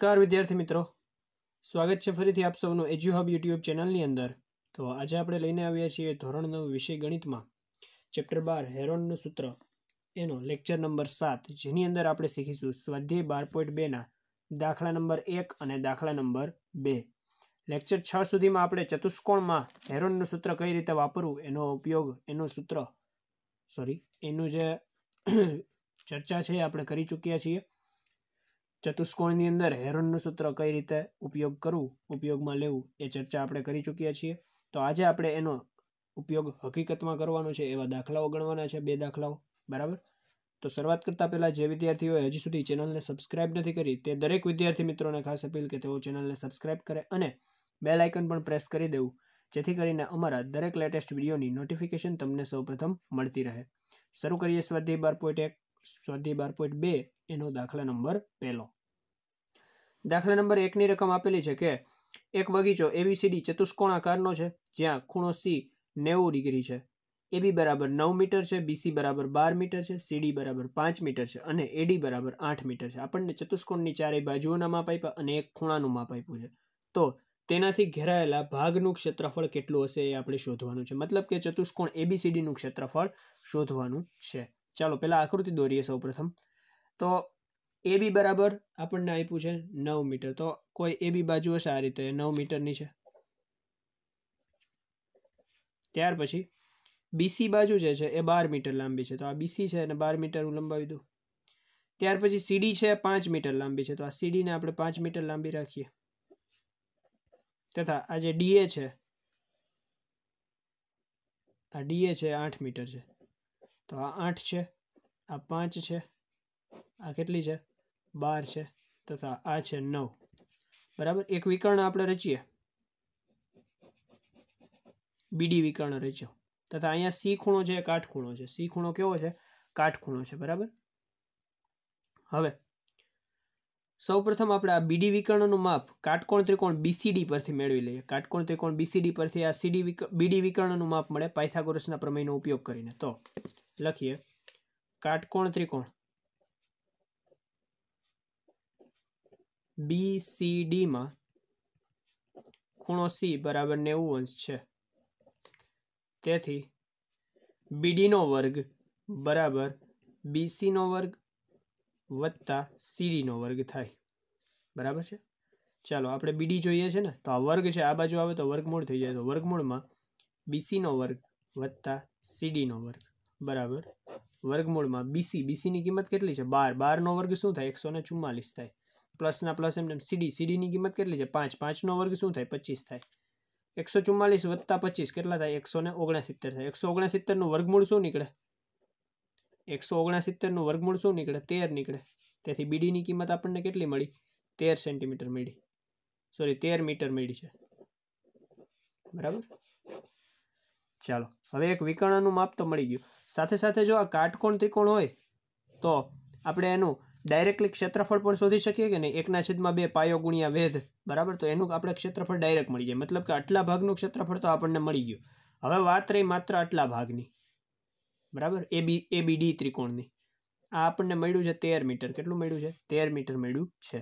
નમસ્કાર વિદ્યાર્થી મિત્રો સ્વાગત છે ફરીથી આપ સૌનું એજ્યુ હબ યુટ્યુબ ચેનલની અંદર તો આજે આપણે લઈને આવ્યા છીએ ધોરણ નવ વિષય ગણિતમાં ચેપ્ટર બાર હેરોનનું સૂત્ર એનો લેક્ચર નંબર સાત જેની અંદર આપણે શીખીશું સ્વાધ્યાય બાર પોઈન્ટ બેના દાખલા નંબર એક અને દાખલા નંબર બે લેક્ચર છ સુધીમાં આપણે ચતુષ્કોણમાં હેરોનનું સૂત્ર કઈ રીતે વાપરવું એનો ઉપયોગ એનું સૂત્ર સોરી એનું જે ચર્ચા છે આપણે કરી ચૂક્યા છીએ ચતુષ્કોણની અંદર હેરોનનું સૂત્ર કઈ રીતે ઉપયોગ કરવું ઉપયોગમાં લેવું એ ચર્ચા આપણે કરી ચૂક્યા છીએ તો આજે આપણે એનો ઉપયોગ હકીકતમાં કરવાનો છે એવા દાખલાઓ ગણવાના છે બે દાખલાઓ બરાબર તો શરૂઆત કરતાં પહેલાં જે વિદ્યાર્થીઓએ હજી સુધી ચેનલને સબસ્ક્રાઇબ નથી કરી તે દરેક વિદ્યાર્થી મિત્રોને ખાસ અપીલ કે તેઓ ચેનલને સબસ્ક્રાઇબ કરે અને બેલ આઇકન પણ પ્રેસ કરી દેવું જેથી કરીને અમારા દરેક લેટેસ્ટ વિડીયોની નોટિફિકેશન તમને સૌપ્રથમ મળતી રહે શરૂ કરીએ સ્વાધ્યાય બાર પોઈન્ટ એક સ્વાધ્યાય બાર પોઈન્ટ બે એનો દાખલા નંબર પહેલો દાખલા નંબર એકની રકમ આપેલી છે કે એક બગીચો એબીસીડી ચતુષ્કોણ આકારનો છે જ્યાં ખૂણો સી નેવું ડિગ્રી છે એબી બરાબર નવ મીટર છે બીસી બરાબર બાર મીટર છે સીડી બરાબર પાંચ મીટર છે અને એડી બરાબર આઠ મીટર છે આપણને ચતુષ્કોણની ચારેય બાજુઓના માપ આપ્યા અને એક ખૂણાનું માપ આપ્યું છે તો તેનાથી ઘેરાયેલા ભાગનું ક્ષેત્રફળ કેટલું હશે એ આપણે શોધવાનું છે મતલબ કે ચતુષ્કોણ એબીસીડીનું ક્ષેત્રફળ શોધવાનું છે ચાલો પહેલાં આકૃતિ દોરીએ સૌપ્રથમ તો એ બી બરાબર આપણને આપ્યું છે નવ મીટર તો કોઈ એ બી બાજુ હશે આ રીતે નવ મીટરની છે ત્યાર પછી બીસી બાજુ જે છે એ બાર મીટર લાંબી છે તો આ બીસી છે અને બાર મીટર હું લંબાવી દઉં ત્યાર પછી સીડી છે પાંચ મીટર લાંબી છે તો આ સીડીને આપણે પાંચ મીટર લાંબી રાખીએ તથા આ જે ડીએ છે આ ડીએ છે આઠ મીટર છે તો આ આઠ છે આ પાંચ છે આ કેટલી છે બાર છે તથા આ છે નવ બરાબર એક વિકર્ણ આપણે રચીએ બીડી વિકર્ણ રચ્યો તથા અહીંયા સી ખૂણો છે કાટખૂણો છે સી ખૂણો કેવો છે કાટખૂણો છે બરાબર હવે સૌપ્રથમ આપણે આ બીડી વિકર્ણનું માપ કાટકોણ ત્રિકોણ બીસીડી પરથી મેળવી લઈએ કાટકોણ ત્રિકોણ બીસીડી પરથી આ સીડી બીડી વિકર્ણનું માપ મળે પાયથાગોરસના પ્રમેયનો ઉપયોગ કરીને તો લખીએ કાટકોણ ત્રિકોણ બી સી ડીમાં ખૂણો સી બરાબર નેવું અંશ છે તેથી બીડીનો વર્ગ બરાબર બીસીનો વર્ગ વત્તા સીડીનો વર્ગ થાય બરાબર છે ચાલો આપણે બીડી જોઈએ છે ને તો આ વર્ગ છે આ બાજુ આવે તો વર્ગમૂળ થઈ જાય તો વર્ગમૂળમાં બીસીનો વર્ગ વત્તા સીડીનો વર્ગ બરાબર વર્ગમૂળમાં બીસી બીસીની કિંમત કેટલી છે બાર બારનો વર્ગ શું થાય એકસો ને ચુમ્માલીસ થાય પ્લસના પ્લસ એમને સીડી સીડીની કિંમત કેટલી છે પાંચ પાંચનો વર્ગ શું થાય પચીસ થાય એકસો ચુમ્માલીસ વત્તા પચીસ કેટલા થાય એકસો ને ઓગણસિત્તેર થાય એકસો ઓગણસિત્તેરનું વર્ગમૂળ શું નીકળે એકસો ઓગણસિત્તેરનું વર્ગમૂળ શું નીકળે તેર નીકળે તેથી બીડીની કિંમત આપણને કેટલી મળી તેર સેન્ટીમીટર મળી સોરી તેર મીટર મળી છે બરાબર ચાલો હવે એક વિકર્ણનું માપ તો મળી ગયું સાથે સાથે જો આ કાટકોણ ત્રિકોણ હોય તો આપણે એનું ડાયરેક્ટલી ક્ષેત્રફળ પણ શોધી શકીએ કે નહીં એકના છેદમાં બે પાયો ગુણ્યા વેધ બરાબર તો એનું આપણે ક્ષેત્રફળ ડાયરેક્ટ મળી જાય મતલબ કે આટલા ભાગનું ક્ષેત્રફળ તો આપણને મળી ગયું હવે વાત રહી માત્ર આટલા ભાગની બરાબર એ બી એ બી ડી ત્રિકોણની આ આપણને મળ્યું છે તેર મીટર કેટલું મળ્યું છે તેર મીટર મળ્યું છે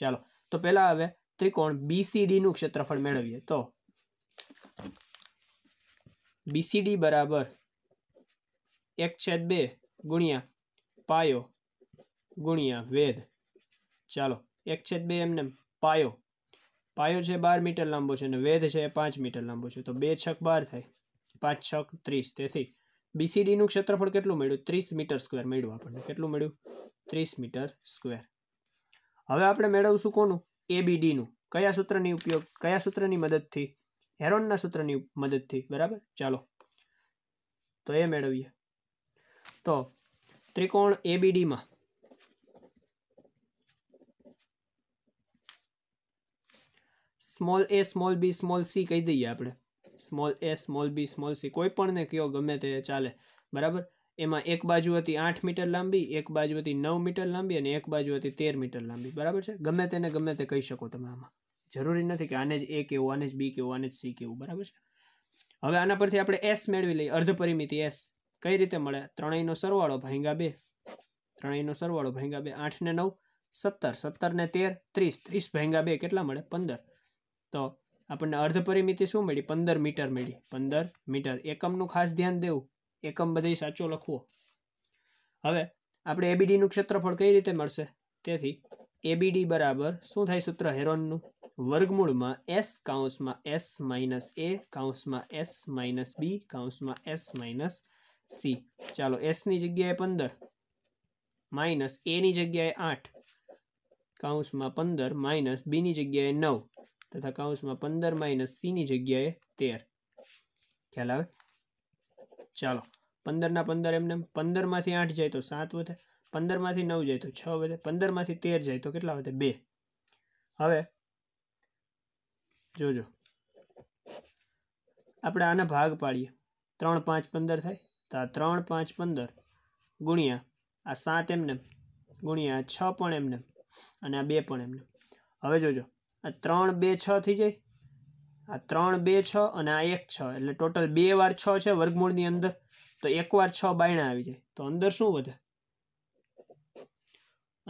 ચાલો તો પહેલાં હવે ત્રિકોણ બીસીડીનું ક્ષેત્રફળ મેળવીએ તો બીસીડી બરાબર એક છેદ બે ગુણ્યા પાયો ગુણ્યા વેધ ચાલો એક છેદ બે એમને પાયો પાયો છે બાર મીટર લાંબો છે અને વેધ છે એ પાંચ મીટર લાંબો છે તો બે છક બાર થાય પાંચ છક ત્રીસ તેથી બીસીડીનું ક્ષેત્રફળ કેટલું મળ્યું ત્રીસ મીટર સ્ક્વેર મળ્યું આપણને કેટલું મળ્યું ત્રીસ મીટર સ્ક્વેર હવે આપણે મેળવશું કોનું એબીડીનું કયા સૂત્રની ઉપયોગ કયા સૂત્રની મદદથી હેરોનના સૂત્રની મદદથી બરાબર ચાલો તો એ મેળવીએ તો ત્રિકોણ એબીડીમાં small a small b small c કહી દઈએ આપણે small a small b small c કોઈ પણને કયો ગમે તે ચાલે બરાબર એમાં એક બાજુ હતી આઠ મીટર લાંબી એક બાજુ હતી નવ મીટર લાંબી અને એક બાજુ હતી તેર મીટર લાંબી બરાબર છે ગમે તેને ગમે તે કહી શકો તમે આમાં જરૂરી નથી કે આને જ એ કેવું આને જ બી કેવું આને જ સી કેવું બરાબર છે હવે આના પરથી આપણે એસ મેળવી લઈએ અર્ધ પરિમિતિ એસ કઈ રીતે મળે ત્રણેયનો સરવાળો ભાંગા બે ત્રણેયનો સરવાળો ભાંગા બે આઠ ને નવ સત્તર સત્તર ને તેર ત્રીસ ત્રીસ ભાંગા બે કેટલા મળે પંદર તો આપણને અર્ધ પરિમિતિ શું મળી પંદર મીટર મળી પંદર મીટર એકમનું ખાસ ધ્યાન દેવું એકમ બધી સાચો લખવો હવે આપણે એબીડીનું ક્ષેત્રફળ કઈ રીતે મળશે તેથી એબીડી બરાબર શું થાય સૂત્ર હેરોનનું વર્ગમૂળમાં એસ કાઉન્સમાં એસ માઇનસ એ કાઉન્સમાં એસ માઇનસ બી કાઉન્સમાં એસ માઇનસ સી ચાલો એસની જગ્યાએ પંદર માઇનસ એની જગ્યાએ આઠ કાઉન્સમાં પંદર માઇનસ બીની જગ્યાએ નવ તથા કાઉન્સમાં પંદર માઇનસ સીની જગ્યાએ તેર ખ્યાલ આવે ચાલો પંદરના પંદર એમને પંદરમાંથી આઠ જાય તો સાત વધે પંદરમાંથી નવ જાય તો છ વધે પંદરમાંથી તેર જાય તો કેટલા વધે બે હવે જોજો આપણે આના ભાગ પાડીએ ત્રણ પાંચ પંદર થાય તો આ ત્રણ પાંચ પંદર ગુણ્યા આ સાત એમને ગુણ્યા છ પણ એમને અને આ બે પણ એમને હવે જોજો આ ત્રણ બે છ થઈ જાય આ ત્રણ બે છ અને આ એક છ એટલે ટોટલ બે વાર છ છે વર્ગમૂળની અંદર તો એક વાર છ બાયણા આવી જાય તો અંદર શું વધે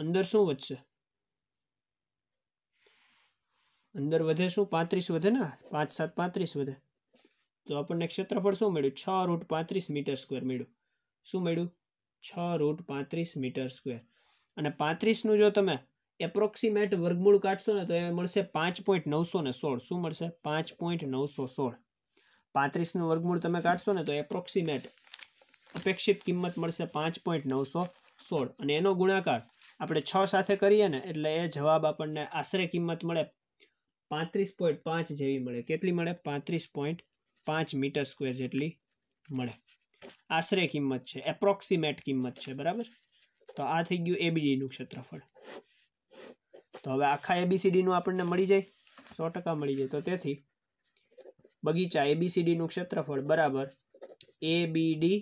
અંદર શું વધશે અંદર વધે શું પાંત્રીસ વધે ને પાંચ સાત પાંત્રીસ વધે તો આપણને ક્ષેત્રફળ શું મળ્યું છ રૂટ પાંત્રીસ મીટર સ્ક્વેર મળ્યું શું મળ્યું છ રૂટ પાંત્રીસ મીટર સ્ક્વેર અને પાંત્રીસનું જો તમે એપ્રોક્સિમેટ વર્ગમૂળ કાઢશો ને તો એ મળશે પાંચ પોઈન્ટ નવસો ને સોળ શું મળશે પાંચ પોઈન્ટ નવસો સોળ પાંત્રીસનું વર્ગમૂળ તમે કાઢશો ને તો એપ્રોક્સિમેટ અપેક્ષિત કિંમત મળશે પાંચ પોઈન્ટ નવસો સોળ અને એનો ગુણાકાર આપણે છ સાથે કરીએ ને એટલે એ જવાબ આપણને આશરે કિંમત મળે પાંત્રીસ પોઈન્ટ પાંચ જેવી મળે કેટલી મળે પાંત્રીસ પોઈન્ટ પાંચ મીટર સ્ક્વેર જેટલી મળે આશરે કિંમત છે એપ્રોક્સિમેટ કિંમત છે બરાબર તો આ થઈ ગયું એબીડીનું ક્ષેત્રફળ તો હવે આખા એબીસીડીનું આપણને મળી જાય સો ટકા મળી જાય તો તેથી બગીચા એબીસીડીનું ક્ષેત્રફળ બરાબર એ બી ડી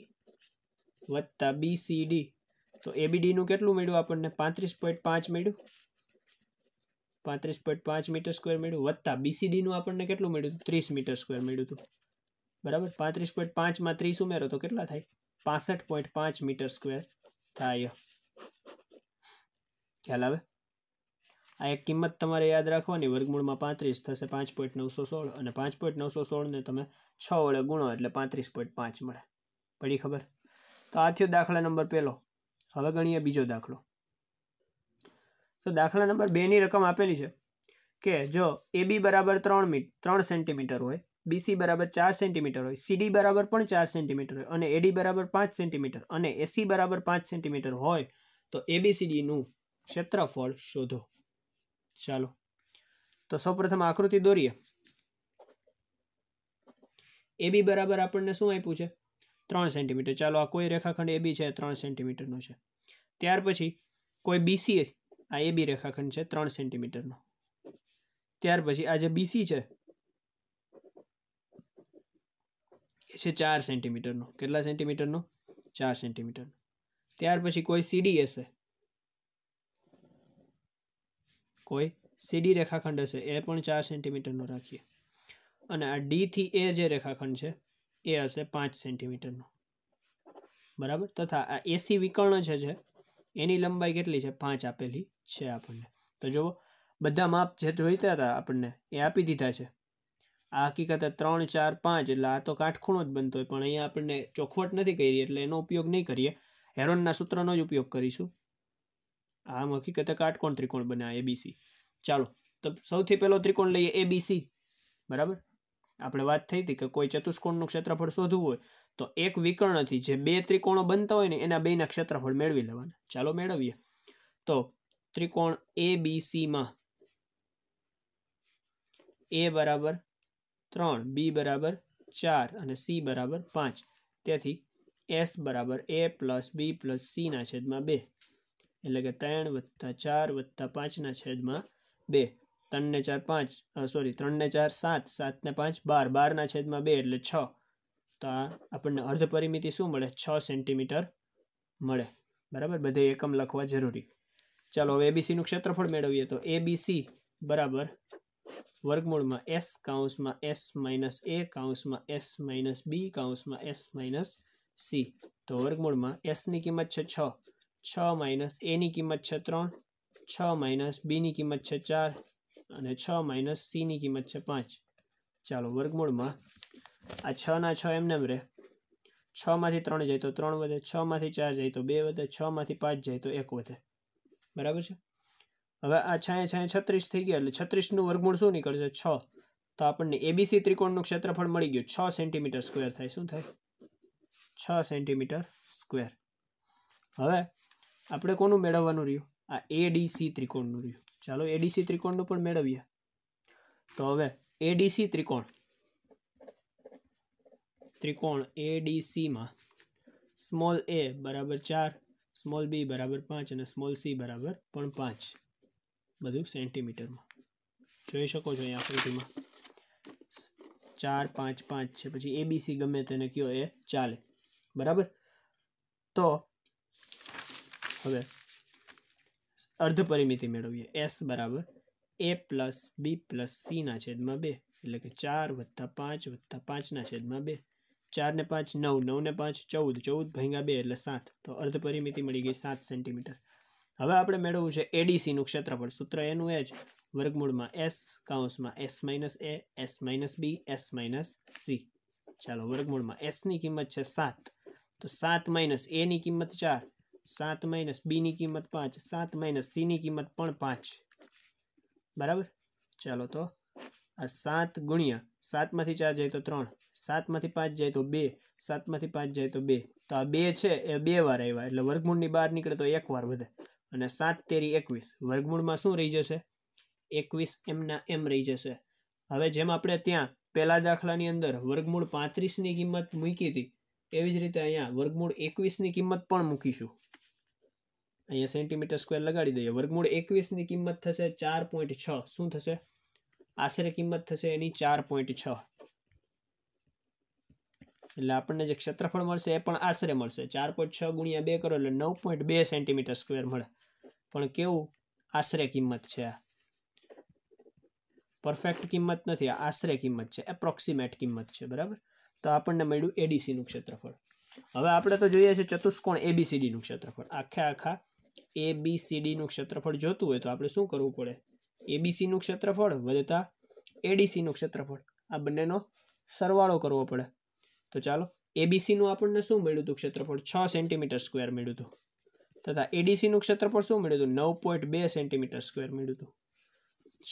વત્તા બીસીડી તો એબીડીનું કેટલું મળ્યું આપણને પાંત્રીસ પોઈન્ટ પાંચ મળ્યું પાંત્રીસ પોઈન્ટ પાંચ મીટર સ્કવેર મળ્યું વત્તા બીસીડીનું આપણને કેટલું મળ્યું હતું ત્રીસ મીટર સ્ક્વેર મળ્યું હતું બરાબર પાંત્રીસ પોઈન્ટ પાંચમાં ત્રીસ ઉમેરો તો કેટલા થાય પાસઠ પોઈન્ટ પાંચ મીટર સ્ક્વેર થાય ખ્યાલ આવે આ એક કિંમત તમારે યાદ રાખવાની વર્ગમૂળમાં પાંત્રીસ થશે પાંચ પોઈન્ટ નવસો સોળ અને પાંચ પોઈન્ટ નવસો સોળને તમે છ વડે ગુણો એટલે પાંત્રીસ પોઈન્ટ પાંચ મળે પડી ખબર તો આ થયો દાખલા નંબર પહેલો હવે ગણીએ બીજો દાખલો તો દાખલા નંબર બેની રકમ આપેલી છે કે જો એ બી બરાબર ત્રણ મીટ ત્રણ સેન્ટીમીટર હોય બીસી બરાબર ચાર સેન્ટીમીટર હોય સીડી બરાબર પણ ચાર સેન્ટીમીટર હોય અને એડી બરાબર પાંચ સેન્ટીમીટર અને એસી બરાબર પાંચ સેન્ટીમીટર હોય તો એબીસીડીનું ક્ષેત્રફળ શોધો ચાલો તો સૌપ્રથમ આકૃતિ દોરીએ એ બી બરાબર આપણને શું આપ્યું છે ત્રણ સેન્ટીમીટર ચાલો આ કોઈ રેખાખંડ એ બી છે ત્રણ સેન્ટીમીટરનો છે ત્યાર પછી કોઈ બીસી આ એબી રેખાખંડ છે ત્રણ સેન્ટીમીટરનો ત્યાર પછી આ જે બીસી છે એ છે ચાર સેન્ટીમીટરનો કેટલા સેન્ટીમીટરનો ચાર સેન્ટીમીટરનો ત્યાર પછી કોઈ સીડી હશે કોઈ સીડી રેખાખંડ હશે એ પણ ચાર સેન્ટીમીટરનો રાખીએ અને આ ડીથી એ જે રેખાખંડ છે એ હશે પાંચ સેન્ટીમીટરનો બરાબર તથા આ એસી વિકર્ણ છે જે એની લંબાઈ કેટલી છે પાંચ આપેલી છે આપણને તો જુઓ બધા માપ જે જોઈતા હતા આપણને એ આપી દીધા છે આ હકીકતે ત્રણ ચાર પાંચ એટલે આ તો કાટખૂણો જ બનતો હોય પણ અહીંયા આપણને ચોખવટ નથી કરી એટલે એનો ઉપયોગ નહીં કરીએ હેરોનના સૂત્રનો જ ઉપયોગ કરીશું આમ હકીકતે કાટકોણ ત્રિકોણ બને એબીસી ચાલો તો સૌથી પહેલો ત્રિકોણ લઈએ એબીસી બરાબર આપણે વાત થઈ હતી કે કોઈ ચતુષ્કોણનું ક્ષેત્રફળ શોધવું હોય તો એક વિકર્ણથી જે બે ત્રિકોણો બનતા હોય ને એના બેના ક્ષેત્રફળ મેળવી લેવાના ચાલો મેળવીએ તો ત્રિકોણ એ બી એ બરાબર ત્રણ બી બરાબર ચાર અને સી બરાબર પાંચ તેથી એસ બરાબર એ પ્લસ બી પ્લસ સીના છેદમાં બે એટલે કે ત્રણ વત્તા ચાર વત્તા પાંચના છેદમાં બે ત્રણને ચાર પાંચ સોરી ત્રણને ચાર સાત સાતને પાંચ બાર બારના છેદમાં બે એટલે છ તો આ આપણને અર્ધ પરિમિતિ શું મળે છ સેન્ટીમીટર મળે બરાબર બધે એકમ લખવા જરૂરી ચાલો હવે એબીસીનું ક્ષેત્રફળ મેળવીએ તો એબીસી બરાબર વર્ગમૂળમાં એસ કાઉન્સમાં એસ માઇનસ એ કાઉન્સમાં એસ માઇનસ બી કાઉન્સમાં એસ માઇનસ સી તો વર્ગમૂળમાં એસની કિંમત છે છ છ માઇનસ એની કિંમત છે ત્રણ છ માઇનસ બીની કિંમત છે ચાર અને છ માઇનસ સીની કિંમત છે પાંચ ચાલો વર્ગમૂળમાં આ છના છ એમને એમ રહે છમાંથી ત્રણ જાય તો ત્રણ વધે છમાંથી ચાર જાય તો બે વધે છમાંથી પાંચ જાય તો એક વધે બરાબર છે હવે આ છાંય છાંય છત્રીસ થઈ ગયા એટલે છત્રીસનું વર્ગમૂળ શું નીકળશે છ તો આપણને એબીસી ત્રિકોણનું ક્ષેત્રફળ મળી ગયું છ સેન્ટીમીટર સ્ક્વેર થાય શું થાય છ સેન્ટીમીટર સ્ક્વેર હવે આપણે કોનું મેળવવાનું રહ્યું આ એડીસી ત્રિકોણનું રહ્યું ચાલો એડીસી ત્રિકોણનું પણ મેળવીએ તો હવે એડીસી ત્રિકોણ ત્રિકોણ એડીસીમાં સ્મોલ એ બરાબર ચાર સ્મોલ બી બરાબર પાંચ અને સ્મોલ સી બરાબર પણ પાંચ બધું સેન્ટીમીટરમાં જોઈ શકો છો અહીંયા આકૃતિમાં ચાર પાંચ પાંચ છે પછી એબીસી ગમે તેને કયો એ ચાલે બરાબર તો હવે અર્ધ પરિમિતિ મેળવીએ એસ બરાબર એ પ્લસ બી પ્લસ સીના છેદમાં બે એટલે કે ચાર વત્તા પાંચ વત્તા પાંચના છેદમાં બે ચારને પાંચ નવ નવને પાંચ ચૌદ ચૌદ ભાંગ્યા બે એટલે સાત તો અર્ધ પરિમિતિ મળી ગઈ સાત સેન્ટીમીટર હવે આપણે મેળવવું છે એડીસીનું ક્ષેત્રફળ સૂત્ર એનું એ જ વર્ગમૂળમાં એસ કાઉન્સમાં s minus a s minus b s minus c ચાલો વર્ગમૂળમાં એસની કિંમત છે સાત તો સાત માઇનસ એની કિંમત ચાર સાત માઇનસ બીની કિંમત પાંચ સાત માઇનસ સીની કિંમત પણ પાંચ બરાબર ચાલો તો આ સાત ગુણ્યા સાતમાંથી ચાર જાય તો ત્રણ સાતમાંથી પાંચ જાય તો બે સાતમાંથી પાંચ જાય તો બે તો આ બે છે એ બે વાર આવ્યા એટલે વર્ગમૂળની બહાર નીકળે તો એક વાર વધે અને સાત તેરી એકવીસ વર્ગમૂળમાં શું રહી જશે એકવીસ એમના એમ રહી જશે હવે જેમ આપણે ત્યાં પહેલા દાખલાની અંદર વર્ગમૂળ પાંત્રીસની કિંમત મૂકી હતી એવી જ રીતે અહીંયા વર્ગમૂળ એકવીસની કિંમત પણ મૂકીશું અહીંયા સેન્ટીમીટર સ્ક્વેર લગાડી દઈએ વર્ગમૂળ એકવીસની કિંમત થશે ચાર પોઈન્ટ છ શું થશે આશરે કિંમત થશે એની ચાર પોઈન્ટ છ એટલે આપણને જે ક્ષેત્રફળ મળશે એ પણ આશરે મળશે ચાર પોઈન્ટ છ ગુણ્યા બે કરો એટલે નવ પોઈન્ટ બે સેન્ટીમીટર સ્ક્વેર મળે પણ કેવું આશરે કિંમત છે આ પરફેક્ટ કિંમત નથી આશરે કિંમત છે એપ્રોક્સિમેટ કિંમત છે બરાબર તો આપણને મળ્યું એડીસીનું ક્ષેત્રફળ હવે આપણે તો જોઈએ છે ચતુષ્કોણ એબીસીડીનું ક્ષેત્રફળ આખે આખા એબીસીડીનું ક્ષેત્રફળ જોતું હોય તો આપણે શું કરવું પડે એબીસીનું ક્ષેત્રફળ વધતા એડીસીનું ક્ષેત્રફળ આ બંનેનો સરવાળો કરવો પડે તો ચાલો એબીસીનું આપણને શું મળ્યું હતું ક્ષેત્રફળ છ સેન્ટીમીટર સ્ક્વેર મળ્યું હતું તથા એડીસીનું ક્ષેત્રફળ શું મળ્યું હતું નવ પોઈન્ટ બે સેન્ટીમીટર સ્ક્વેર મળ્યું હતું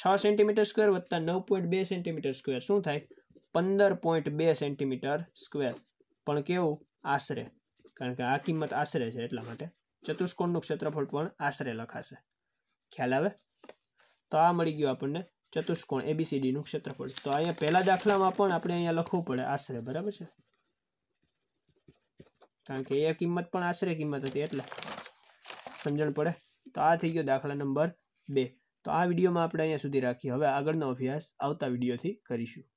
છ સેન્ટીમીટર સ્ક્વેર વધતા નવ પોઈન્ટ બે સેન્ટીમીટર સ્ક્વેર શું થાય પંદર પોઈન્ટ બે સેન્ટીમીટર સ્ક્વેર પણ કેવું આશરે કારણ કે આ કિંમત આશરે છે એટલા માટે ચતુષ્કોણનું ક્ષેત્રફળ પણ આશરે લખાશે ખ્યાલ આવે તો આ મળી ગયું આપણને ચતુષ્કોણ એબીસીડીનું ક્ષેત્રફળ તો અહીંયા પહેલા દાખલામાં પણ આપણે અહીંયા લખવું પડે આશરે બરાબર છે કારણ કે એ કિંમત પણ આશરે કિંમત હતી એટલે સમજણ પડે તો આ થઈ ગયો દાખલા નંબર બે તો આ વિડીયોમાં આપણે અહીંયા સુધી રાખીએ હવે આગળનો અભ્યાસ આવતા વિડીયોથી કરીશું